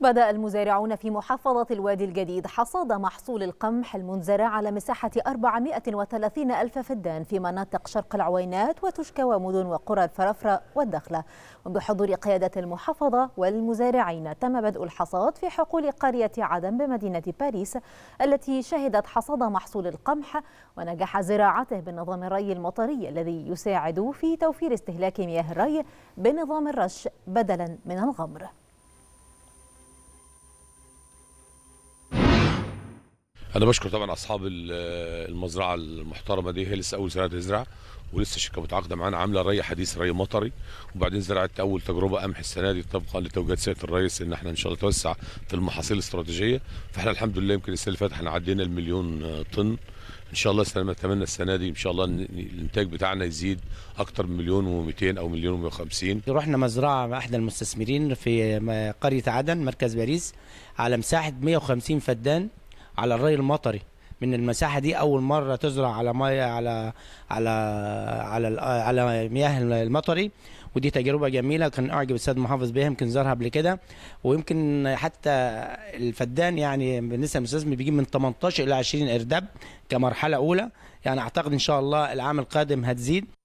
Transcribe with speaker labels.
Speaker 1: بدأ المزارعون في محافظة الوادي الجديد حصاد محصول القمح المنزرع على مساحة 430 ألف فدان في مناطق شرق العوينات وتشكى ومدن وقرى الفرفره والدخلة وبحضور قيادة المحافظة والمزارعين تم بدء الحصاد في حقول قرية عدن بمدينة باريس التي شهدت حصاد محصول القمح ونجح زراعته بنظام الري المطري الذي يساعد في توفير استهلاك مياه الري بنظام الرش بدلا من الغمر
Speaker 2: انا بشكر طبعا اصحاب المزرعه المحترمه دي هي لسه اول سنه تزرع ولسه الشركه متعاقده معانا عامله ري حديث ري مطري وبعدين زرعت اول تجربه قمح السنه دي طبقا لتوجيهات سياده الرئيس ان احنا ان شاء الله نتوسع في المحاصيل الاستراتيجيه فاحنا الحمد لله يمكن السنه اللي فاتت احنا عدينا المليون آه، طن ان شاء الله السنه نتمنى السنه دي ان شاء الله الانتاج بتاعنا يزيد اكتر من مليون و200 او مليون و150
Speaker 3: رحنا مزرعه مع احدى المستثمرين في قريه عدن مركز باريس على مساحه 150 فدان على الري المطري من المساحه دي اول مره تزرع على ميه على على على على مياه المطري ودي تجربه جميله كان اعجب السيد محافظ بيها يمكن زارها قبل كده ويمكن حتى الفدان يعني بالنسبه للمستثمر بيجي من 18 الى 20 اردب كمرحله اولى يعني اعتقد ان شاء الله العام القادم هتزيد